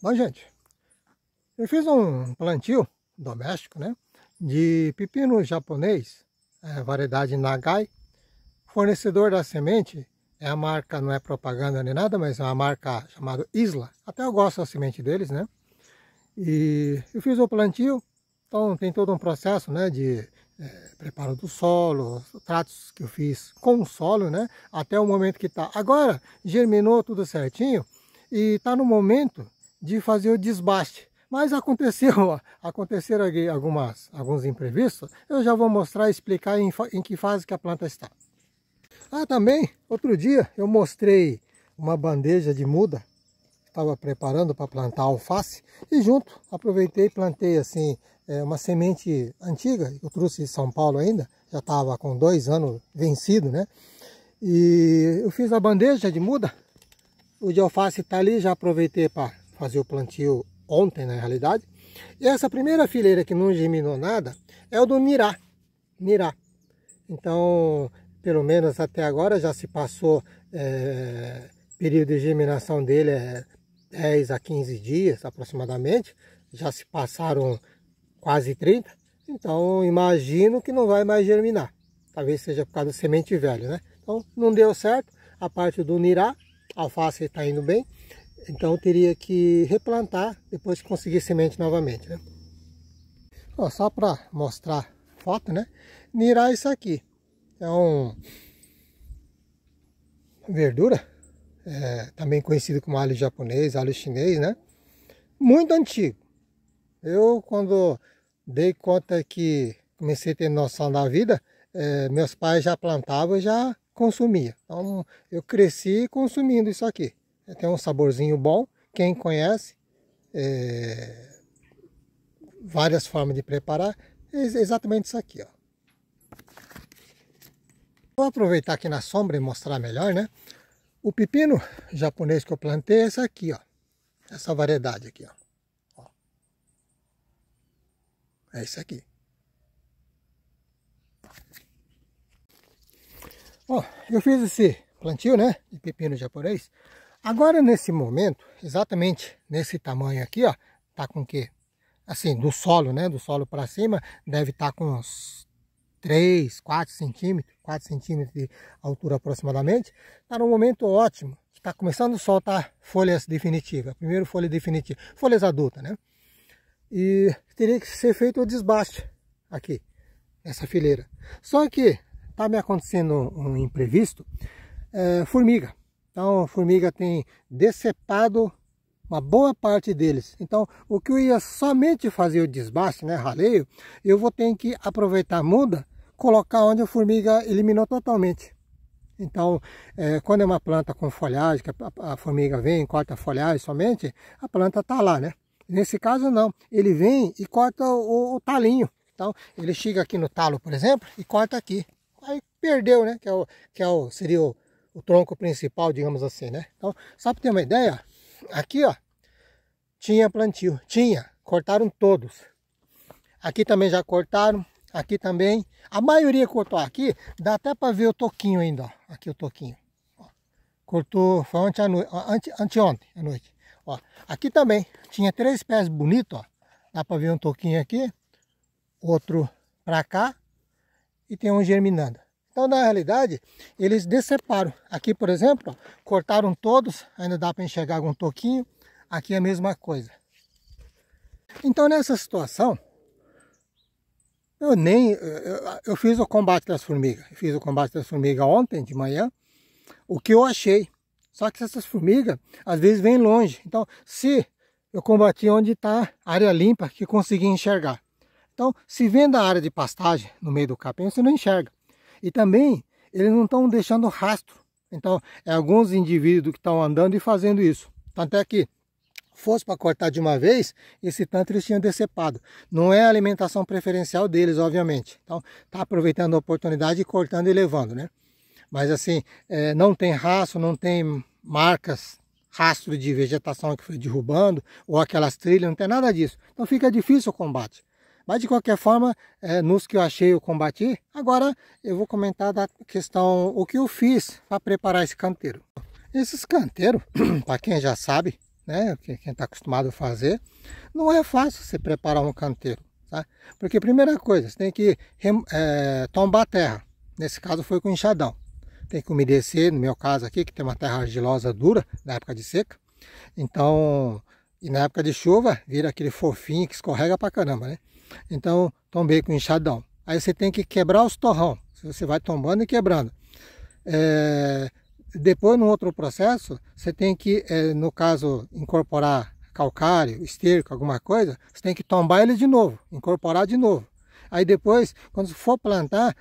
Bom, gente, eu fiz um plantio doméstico, né? De pepino japonês, é, variedade Nagai. Fornecedor da semente é a marca, não é propaganda nem nada, mas é uma marca chamada Isla. Até eu gosto da semente deles, né? E eu fiz o plantio, então tem todo um processo, né? De é, preparo do solo, tratos que eu fiz com o solo, né? Até o momento que está. Agora germinou tudo certinho e está no momento de fazer o desbaste. Mas aconteceu, aconteceram algumas, alguns imprevistos, eu já vou mostrar e explicar em, em que fase que a planta está. Ah, também, outro dia eu mostrei uma bandeja de muda, estava preparando para plantar alface, e junto aproveitei e plantei assim é, uma semente antiga, eu trouxe de São Paulo ainda, já estava com dois anos vencido, né? E eu fiz a bandeja de muda, o de alface está ali, já aproveitei para fazer o plantio ontem, na realidade. E essa primeira fileira que não germinou nada é o do Nirá. Nirá. Então, pelo menos até agora já se passou é, período de germinação dele é 10 a 15 dias aproximadamente. Já se passaram quase 30. Então, imagino que não vai mais germinar. Talvez seja por causa do semente velho, né? Então, não deu certo. A parte do Nirá, a alface está indo bem. Então teria que replantar depois que conseguir semente novamente, né? Ó, só para mostrar foto, né? Nirar isso aqui. É um verdura, é, também conhecido como alho japonês, alho chinês, né? Muito antigo. Eu, quando dei conta que comecei a ter noção da vida, é, meus pais já plantavam e já consumia. Então, eu cresci consumindo isso aqui. É, tem um saborzinho bom. Quem conhece é, várias formas de preparar, é exatamente isso aqui. Ó. Vou aproveitar aqui na sombra e mostrar melhor, né? O pepino japonês que eu plantei é esse aqui, ó. Essa variedade aqui, ó. ó. É isso aqui. ó eu fiz esse plantio, né? De pepino japonês. Agora nesse momento, exatamente nesse tamanho aqui, ó, tá com que assim, do solo, né, do solo para cima, deve estar tá com uns 3, 4 centímetros, 4 centímetros de altura aproximadamente, está num momento ótimo, está começando a soltar folhas definitivas, primeiro folha definitiva, folhas adultas, né? E teria que ser feito o desbaste aqui, nessa fileira. Só que está me acontecendo um imprevisto, é, formiga. Então a formiga tem decepado uma boa parte deles. Então, o que eu ia somente fazer o desbaste, né, raleio, eu vou ter que aproveitar a muda, colocar onde a formiga eliminou totalmente. Então, é, quando é uma planta com folhagem, que a, a formiga vem e corta a folhagem somente, a planta está lá, né? Nesse caso, não. Ele vem e corta o, o, talinho. Então, ele chega aqui no talo, por exemplo, e corta aqui. Aí perdeu, né? Que, é o, que é o, seria o, o tronco principal, digamos assim, né? Então, só para ter uma ideia, aqui, ó, tinha plantio, tinha, cortaram todos. Aqui também já cortaram, aqui também. A maioria cortou aqui, dá até para ver o toquinho ainda, ó. aqui o toquinho. Ó. Cortou, foi ontem à noite, ante, anteontem à noite. Ó, aqui também, tinha três pés bonitos, ó. Dá para ver um toquinho aqui, outro para cá e tem um germinando. Então, na realidade, eles deceparam. Aqui, por exemplo, cortaram todos, ainda dá para enxergar algum toquinho. Aqui é a mesma coisa. Então, nessa situação, eu nem... Eu, eu fiz o combate das formigas. Eu fiz o combate das formigas ontem, de manhã. O que eu achei. Só que essas formigas, às vezes, vêm longe. Então, se eu combati onde está área limpa que consegui enxergar. Então, se vem da área de pastagem, no meio do capim, você não enxerga. E também eles não estão deixando rastro. Então, é alguns indivíduos que estão andando e fazendo isso. Até que fosse para cortar de uma vez, esse tanto eles tinham decepado. Não é a alimentação preferencial deles, obviamente. Então, está aproveitando a oportunidade e cortando e levando, né? Mas assim, é, não tem rastro, não tem marcas, rastro de vegetação que foi derrubando, ou aquelas trilhas, não tem nada disso. Então fica difícil o combate. Mas de qualquer forma, é, nos que eu achei eu combati. Agora eu vou comentar da questão, o que eu fiz para preparar esse canteiro. Esses canteiros, para quem já sabe, né, quem está acostumado a fazer, não é fácil você preparar um canteiro. Tá? Porque primeira coisa, você tem que é, tombar terra. Nesse caso foi com enxadão. Tem que umedecer, no meu caso aqui, que tem uma terra argilosa dura, na época de seca. Então, e na época de chuva, vira aquele fofinho que escorrega pra caramba, né? Então, tombei com enxadão. Aí você tem que quebrar os torrão. Você vai tombando e quebrando. É, depois, no outro processo, você tem que, é, no caso, incorporar calcário, esterco, alguma coisa, você tem que tombar ele de novo, incorporar de novo. Aí depois, quando for plantar,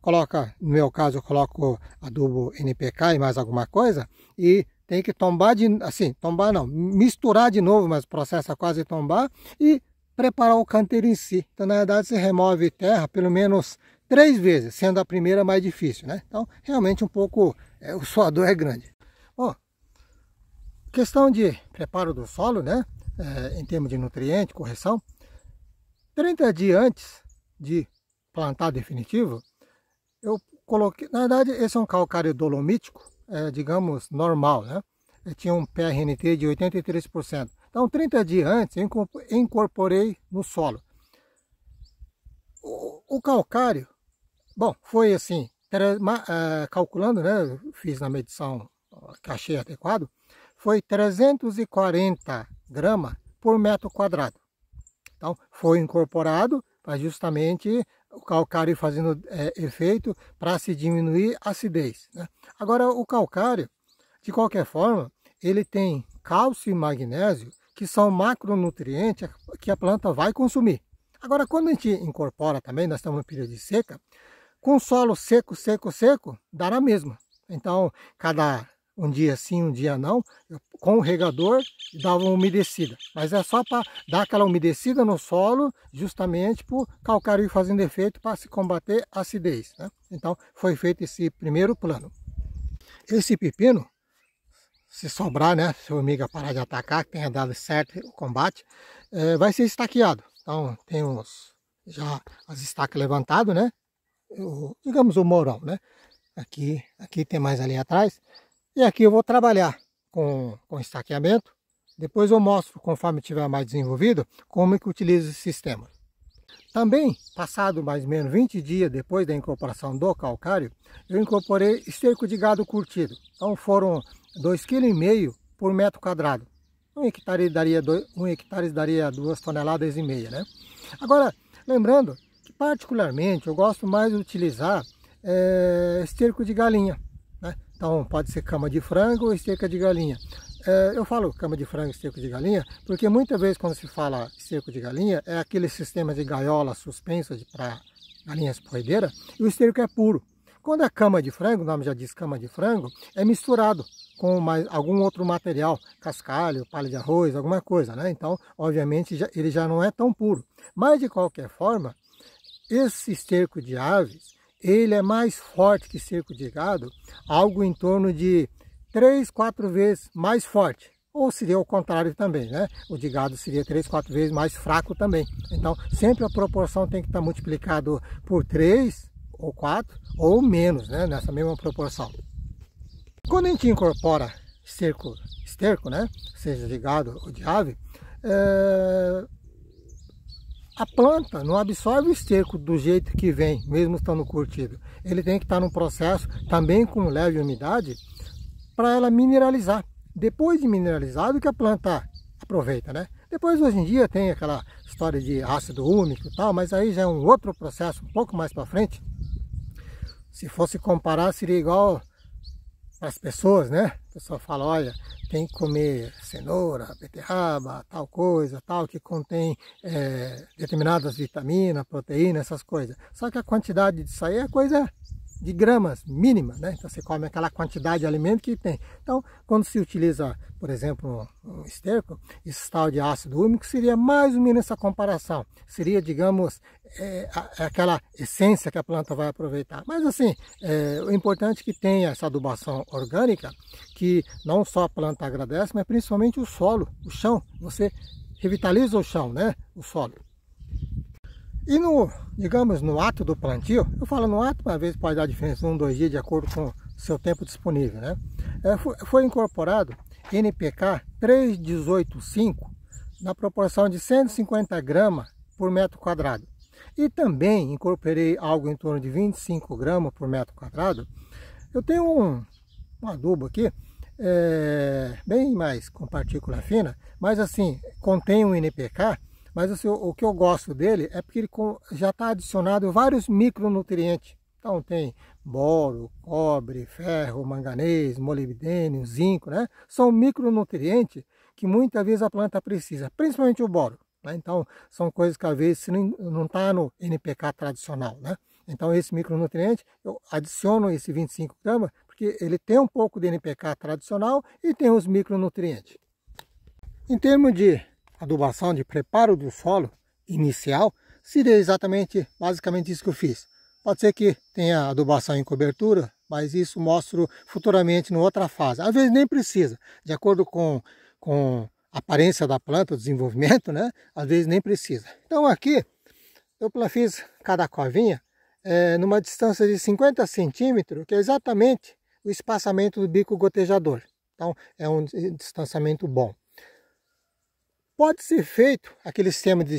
coloca, no meu caso, eu coloco adubo NPK e mais alguma coisa, e tem que tombar de, assim, tombar não, misturar de novo, mas o processo é quase tombar, e preparar o canteiro em si. Então, na verdade, se remove terra pelo menos três vezes, sendo a primeira mais difícil, né? Então, realmente um pouco, é, o suador é grande. Bom, questão de preparo do solo, né? É, em termos de nutriente, correção, 30 dias antes de plantar definitivo, eu coloquei, na verdade, esse é um calcário dolomítico, é, digamos, normal, né? Eu tinha um PRNT de 83%. Então, 30 dias antes, incorporei no solo. O, o calcário, bom, foi assim, era, uh, eh, calculando, né, fiz na medição que achei adequado, foi 340 gramas por metro quadrado. Então, foi incorporado para justamente o calcário fazendo é, efeito para se diminuir a acidez. Né? Agora, o calcário, de qualquer forma, ele tem cálcio e magnésio que são macronutrientes que a planta vai consumir. Agora, quando a gente incorpora também, nós estamos em período de seca, com solo seco, seco, seco, dará a mesma. Então, cada um dia sim, um dia não, eu, com o regador dava uma umedecida. Mas é só para dar aquela umedecida no solo, justamente para o calcário fazendo efeito para se combater a acidez. Né? Então foi feito esse primeiro plano. Esse pepino, se sobrar, né? Se o Omega parar de atacar, que tenha dado certo o combate, é, vai ser estaqueado. Então tem os, já as estacas levantadas, né? O, digamos o morão, né? Aqui, aqui tem mais ali atrás. E aqui eu vou trabalhar com, com estaqueamento. Depois eu mostro, conforme tiver mais desenvolvido, como é que utiliza esse sistema. Também, passado mais ou menos 20 dias depois da incorporação do calcário, eu incorporei esterco de gado curtido. Então foram 2,5 kg por metro quadrado. Um hectare daria, dois, um hectare daria 2 toneladas e meia, né? Agora, lembrando que particularmente eu gosto mais de utilizar é, esterco de galinha, né? Então pode ser cama de frango ou esterco de galinha. É, eu falo cama de frango e esterco de galinha porque muitas vezes quando se fala esterco de galinha é aquele sistema de gaiola suspensa para galinhas poedeiras e o esterco é puro. Quando é cama de frango, o nome já diz cama de frango, é misturado com mais, algum outro material, cascalho, palha de arroz, alguma coisa, né? Então, obviamente, já, ele já não é tão puro. Mas, de qualquer forma, esse esterco de aves, ele é mais forte que cerco de gado, algo em torno de 3, 4 vezes mais forte. Ou seria o contrário também, né? O de gado seria 3, 4 vezes mais fraco também. Então, sempre a proporção tem que estar multiplicado por 3 ou 4 ou menos, né? Nessa mesma proporção. Quando a gente incorpora esterco, esterco né? seja de gado ou de ave, é... a planta não absorve o esterco do jeito que vem, mesmo estando curtido. Ele tem que estar num processo também com leve umidade para ela mineralizar. Depois de mineralizado que a planta aproveita, né? Depois hoje em dia tem aquela história de ácido úmico e tal, mas aí já é um outro processo um pouco mais para frente. Se fosse comparar seria igual as pessoas, né? O pessoal fala, olha, tem que comer cenoura, beterraba, tal coisa, tal, que contém é, determinadas vitaminas, proteínas, essas coisas. Só que a quantidade disso aí é coisa de gramas mínima, né? Então você come aquela quantidade de alimento que tem. Então, quando se utiliza, por exemplo, um esterco, esse tal de ácido úmico seria mais ou menos essa comparação. Seria, digamos, é, é, aquela essência que a planta vai aproveitar. Mas assim, é, o importante é que tenha essa adubação orgânica, que não só a planta agradece, mas principalmente o solo, o chão. Você revitaliza o chão, né? O solo. E no, digamos, no ato do plantio, eu falo no ato, mas às vezes pode dar diferença um, dois dias, de acordo com o seu tempo disponível, né? É, foi, foi incorporado NPK 3185 na proporção de 150 gramas por metro quadrado. E também incorporei algo em torno de 25 gramas por metro quadrado. Eu tenho um, um adubo aqui, é, bem mais com partícula fina, mas assim, contém um NPK mas assim, o, o que eu gosto dele é porque ele com, já está adicionado vários micronutrientes. Então tem boro, cobre, ferro, manganês, molibdênio, zinco, né? São micronutrientes que muitas vezes a planta precisa, principalmente o boro. Né? Então são coisas que às vezes não está no NPK tradicional, né? Então esse micronutriente, eu adiciono esse 25 gramas, porque ele tem um pouco de NPK tradicional e tem os micronutrientes. Em termos de adubação de preparo do solo inicial, seria exatamente, basicamente isso que eu fiz. Pode ser que tenha adubação em cobertura, mas isso mostro futuramente em outra fase. Às vezes nem precisa, de acordo com, com a aparência da planta, o desenvolvimento, né? Às vezes nem precisa. Então aqui eu fiz cada covinha é, numa distância de 50 centímetros, que é exatamente o espaçamento do bico gotejador. Então é um distanciamento bom. Pode ser feito aquele sistema de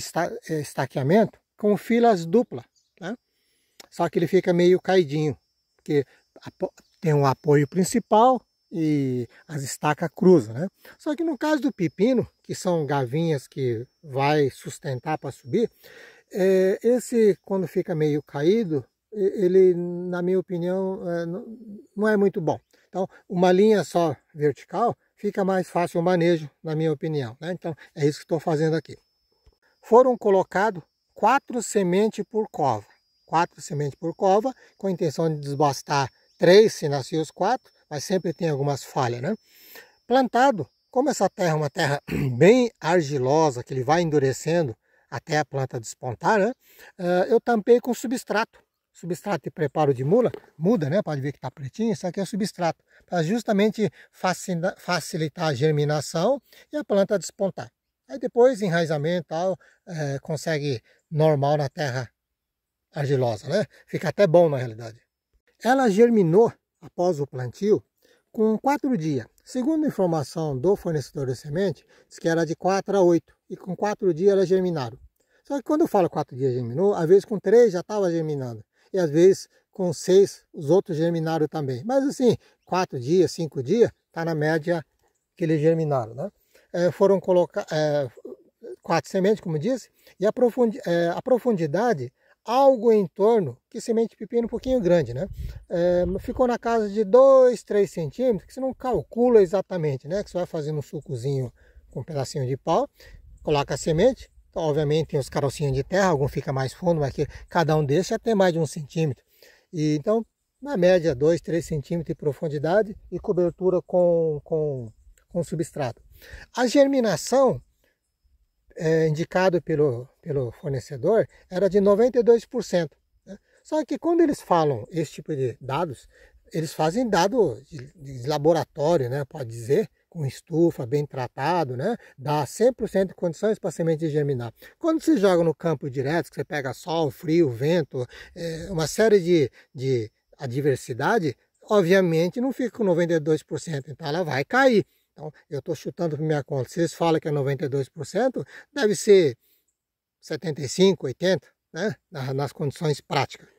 é, estaqueamento com filas dupla, né? só que ele fica meio caidinho, porque tem um apoio principal e as estacas cruzam, né? Só que no caso do pepino, que são gavinhas que vai sustentar para subir, é, esse quando fica meio caído, ele, na minha opinião, é, não é muito bom. Então, uma linha só vertical fica mais fácil o manejo, na minha opinião. Né? Então é isso que estou fazendo aqui. Foram colocados quatro sementes por cova. Quatro sementes por cova, com a intenção de desbastar três, se nascer os quatro, mas sempre tem algumas falhas. Né? Plantado, como essa terra é uma terra bem argilosa, que ele vai endurecendo até a planta despontar, né? Ah, eu tampei com substrato substrato de preparo de mula, muda, né? Pode ver que está pretinho, isso aqui é substrato, para justamente facilitar a germinação e a planta despontar. Aí depois, enraizamento e tal, é, consegue normal na terra argilosa, né? Fica até bom na realidade. Ela germinou após o plantio com quatro dias. Segundo a informação do fornecedor de semente, diz que era de 4 a 8 e com quatro dias elas germinaram. Só que quando eu falo quatro dias germinou, às vezes com três já estava germinando e às vezes com seis os outros germinaram também. Mas assim, quatro dias, cinco dias, está na média que eles germinaram. Né? É, foram colocar é, quatro sementes, como disse, e a, profundi é, a profundidade algo em torno, que semente pepino um pouquinho grande, né? É, ficou na casa de 2, 3 centímetros, que você não calcula exatamente, né? Que você vai fazendo um sucozinho com um pedacinho de pau, coloca a semente, então, obviamente, tem os carocinhos de terra, algum fica mais fundo, mas que cada um desses já é tem mais de um centímetro. E, então, na média, 2, 3 centímetros de profundidade e cobertura com, com, com substrato. A germinação é, indicado pelo, pelo fornecedor era de 92%. Né? Só que quando eles falam esse tipo de dados, eles fazem dado de, de laboratório, né? pode dizer, com estufa, bem tratado, né? Dá 100% de condições para a semente germinar. Quando se joga no campo direto, que você pega sol, frio, vento, é, uma série de, de adversidade, obviamente não fica com 92%, então ela vai cair. Então, eu estou chutando para minha conta. Vocês falam que é 92%, deve ser 75, 80, né? Nas condições práticas.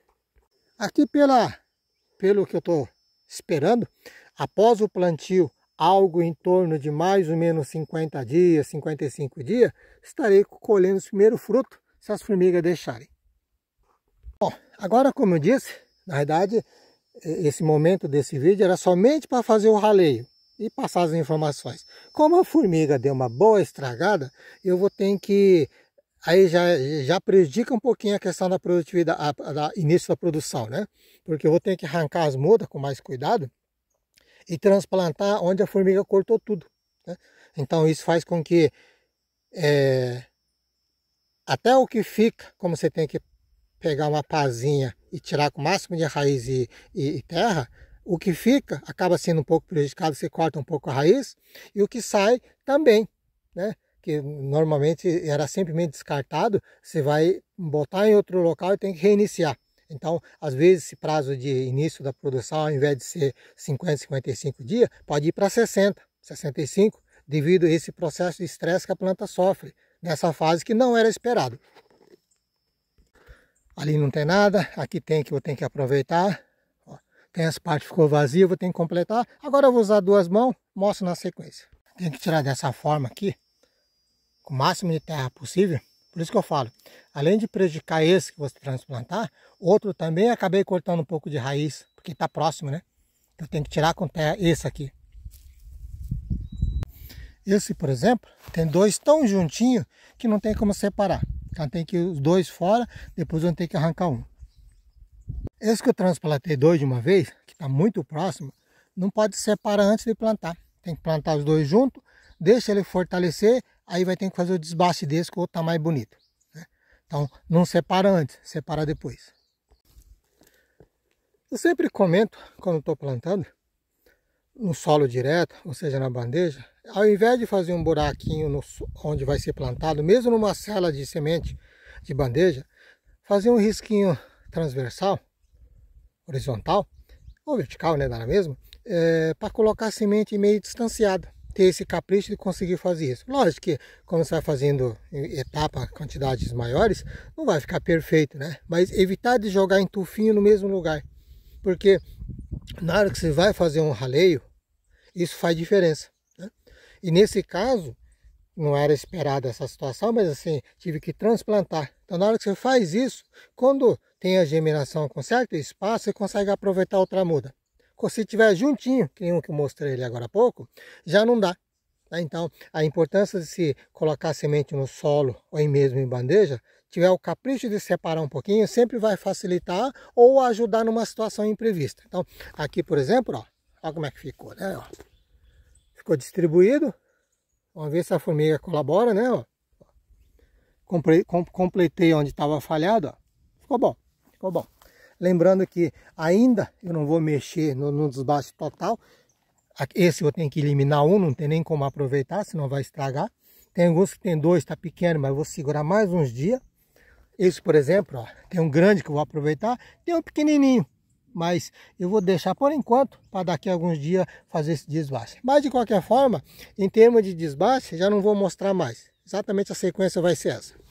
Aqui pela, pelo que eu estou esperando, após o plantio algo em torno de mais ou menos 50 dias, 55 dias, estarei colhendo os primeiros frutos se as formigas deixarem. Bom, agora como eu disse, na verdade, esse momento desse vídeo era somente para fazer o raleio e passar as informações. Como a formiga deu uma boa estragada, eu vou ter que... Aí já, já prejudica um pouquinho a questão da produtividade, a, da início da produção, né? Porque eu vou ter que arrancar as mudas com mais cuidado, e transplantar onde a formiga cortou tudo. Né? Então isso faz com que é, até o que fica, como você tem que pegar uma pazinha e tirar com o máximo de raiz e, e, e terra, o que fica acaba sendo um pouco prejudicado, você corta um pouco a raiz, e o que sai também, né? que normalmente era simplesmente descartado, você vai botar em outro local e tem que reiniciar. Então, às vezes, esse prazo de início da produção, ao invés de ser 50, 55 dias, pode ir para 60, 65, devido a esse processo de estresse que a planta sofre nessa fase que não era esperado. Ali não tem nada, aqui tem que eu tenho que aproveitar. tem as partes que ficou vazia, vou ter que completar. Agora eu vou usar duas mãos, mostro na sequência. Tem que tirar dessa forma aqui, com o máximo de terra possível. Por isso que eu falo, além de prejudicar esse que você transplantar, tá outro também acabei cortando um pouco de raiz, porque está próximo, né? Então tem que tirar com terra esse aqui. Esse, por exemplo, tem dois tão juntinhos que não tem como separar. Então tem que os dois fora, depois vão ter que arrancar um. Esse que eu transplantei dois de uma vez, que está muito próximo, não pode separar antes de plantar. Tem que plantar os dois juntos, deixa ele fortalecer aí vai ter que fazer o desbaste desse que o outro está mais bonito. Né? Então não separa antes, separa depois. Eu sempre comento quando estou plantando no solo direto, ou seja, na bandeja, ao invés de fazer um buraquinho no, onde vai ser plantado, mesmo numa cela de semente de bandeja, fazer um risquinho transversal, horizontal, ou vertical, né, da mesma, é, eh, para colocar a semente meio distanciada ter esse capricho de conseguir fazer isso. Lógico que quando você vai fazendo etapa, quantidades maiores, não vai ficar perfeito, né? Mas evitar de jogar em tufinho no mesmo lugar. Porque na hora que você vai fazer um raleio, isso faz diferença. Né? E nesse caso, não era esperada essa situação, mas assim, tive que transplantar. Então na hora que você faz isso, quando tem a germinação com certo espaço, você consegue aproveitar outra muda se tiver juntinho, que um que eu mostrei ali agora há pouco, já não dá. Tá? Então, a importância de se colocar semente no solo ou em mesmo em bandeja, tiver o capricho de separar um pouquinho, sempre vai facilitar ou ajudar numa situação imprevista. Então, aqui, por exemplo, ó, olha como é que ficou, né? Ó. Ficou distribuído. Vamos ver se a formiga colabora, né? Ó. com, completei onde estava falhado, ó. Ficou bom, ficou bom. Lembrando que ainda eu não vou mexer no, no desbaste total. Esse eu tenho que eliminar um, não tem nem como aproveitar, senão vai estragar. Tem alguns que tem dois, está pequeno, mas eu vou segurar mais uns dias. Esse, por exemplo, ó, tem um grande que eu vou aproveitar, tem um pequenininho. Mas eu vou deixar por enquanto, para daqui a alguns dias fazer esse desbaste. Mas de qualquer forma, em termos de desbaste, já não vou mostrar mais. Exatamente a sequência vai ser essa.